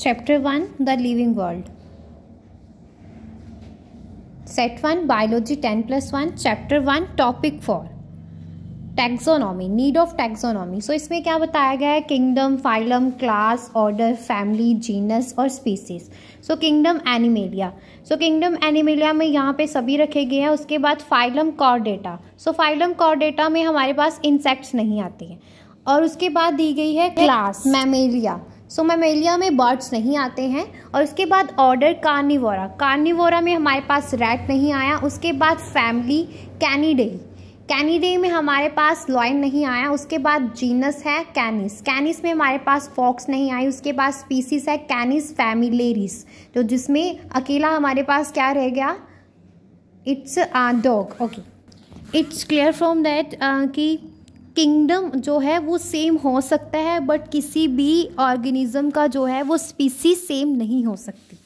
chapter one the living world set one biology ten plus one chapter one topic four taxonomy need of taxonomy so इसमें क्या बताया गया है kingdom phylum class order family genus और species so kingdom animalia so kingdom animalia में यहाँ पे सभी रखे गए हैं उसके बाद phylum chordata so phylum chordata में हमारे पास इंसेक्ट्स नहीं आते हैं और उसके बाद दी गई है class mammalia so so, mammalia में बर्ड्स नहीं आते हैं और उसके बाद ऑर्डर कार्निवोरा कार्निवोरा में हमारे पास रैट नहीं आया उसके बाद फैमिली कैनीडे कैनीडे में हमारे पास लॉइन नहीं आया उसके बाद जीनस है कैनिस कैनिस में हमारे पास फॉक्स नहीं आई उसके बाद स्पीसीज है कैनिस फैमिलेरिस तो जिसमें अकेला हमारे पास क्या रह गया it's dog okay it's clear from that कि किंगडम जो है वो सेम हो सकता है बट किसी भी ऑर्गेनिज़म का जो है वो स्पीसी सेम नहीं हो सकती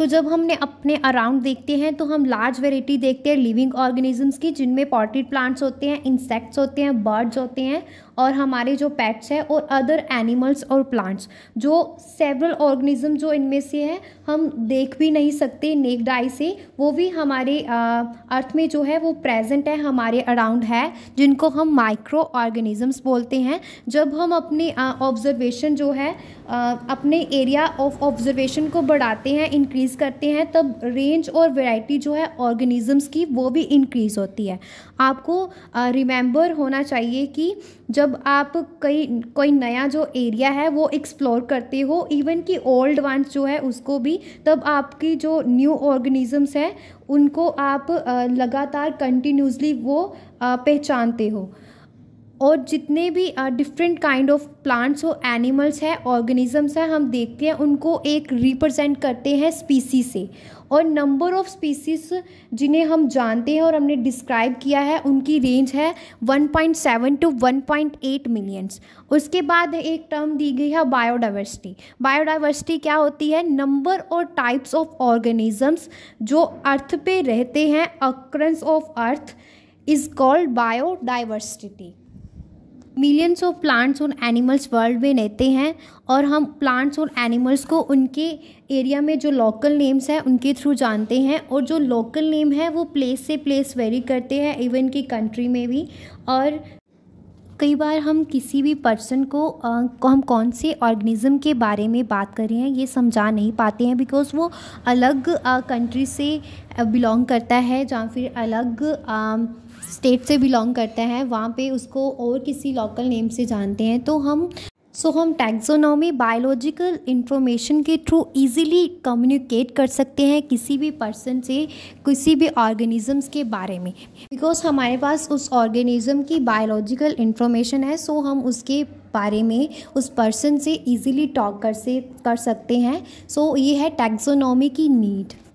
सो तो so, जब हमने अपने अराउंड देखते हैं तो हम लार्ज वेराइटी देखते हैं लिविंग ऑर्गेनिजम्स की जिनमें पॉटेड प्लांट्स होते हैं इंसेक्ट्स होते हैं बर्ड्स होते हैं और हमारे जो पेट्स हैं और अदर एनिमल्स और प्लांट्स जो सेवरल ऑर्गेनिज्म जो इनमें से है हम देख भी नहीं सकते नेक आई से वो भी हमारे अर्थ में जो है वो प्रेजेंट है हमारे अराउंड है जिनको हम माइक्रो ऑर्गेनिजम्स बोलते हैं जब हम अपने ऑब्जर्वेशन जो है आ, अपने एरिया ऑफ ऑब्जर्वेशन को बढ़ाते हैं इंक्रीज इंक्रीज़ करते हैं तब रेंज और वैरायटी जो है ऑर्गेनिज़म्स की वो भी इंक्रीज़ होती है आपको रिमेंबर होना चाहिए कि जब आप कई कोई नया जो एरिया है वो एक्सप्लोर करते हो इवन कि ओल्ड वंस जो है उसको भी तब आपकी जो न्यू ऑर्गेनिज़म्स हैं उनको आप लगातार कंटिन्यूसली वो पहचानते हो और जितने भी डिफरेंट काइंड ऑफ प्लांट्स और एनिमल्स हैं ऑर्गेनिजम्स हैं हम देखते हैं उनको एक रिप्रेजेंट करते हैं स्पीसी से और नंबर ऑफ स्पीसीज जिन्हें हम जानते हैं और हमने डिस्क्राइब किया है उनकी रेंज है 1.7 टू 1.8 मिलियंस उसके बाद एक टर्म दी गई है बायोडाइवर्सिटी बायोडाइवर्सिटी क्या होती है नंबर और टाइप्स ऑफ ऑर्गेनिजम्स जो अर्थ पे रहते हैं occurrence of earth is called biodiversity millions of plants और एनिमल्स वर्ल्ड में रहते हैं और हम प्लांट्स और एनिमल्स को उनके एरिया में जो लोकल नेम्स हैं उनके थ्रू जानते हैं और जो लोकल नेम है वो प्लेस से प्लेस वेरी करते हैं इवन की कंट्री में भी और कई बार हम किसी भी पर्सन को आ, हम कौन से ऑर्गेनिज़म के बारे में बात कर रहे हैं ये समझा नहीं पाते हैं बिकॉज़ वो अलग कंट्री से बिलोंग करता है या फिर अलग आ, स्टेट से बिलोंग करता है वहाँ पे उसको और किसी लोकल नेम से जानते हैं तो हम सो so, हम टैक्सोनॉमी बायोलॉजिकल इंफॉर्मेशन के थ्रू इजीली कम्युनिकेट कर सकते हैं किसी भी पर्सन से किसी भी ऑर्गेनिजम्स के बारे में बिकॉज हमारे पास उस ऑर्गेनिज़म की बायोलॉजिकल इंफॉर्मेशन है सो so हम उसके बारे में उस पर्सन से इजीली टॉक कर से कर सकते हैं सो so ये है टैक्सोनॉमी की नीड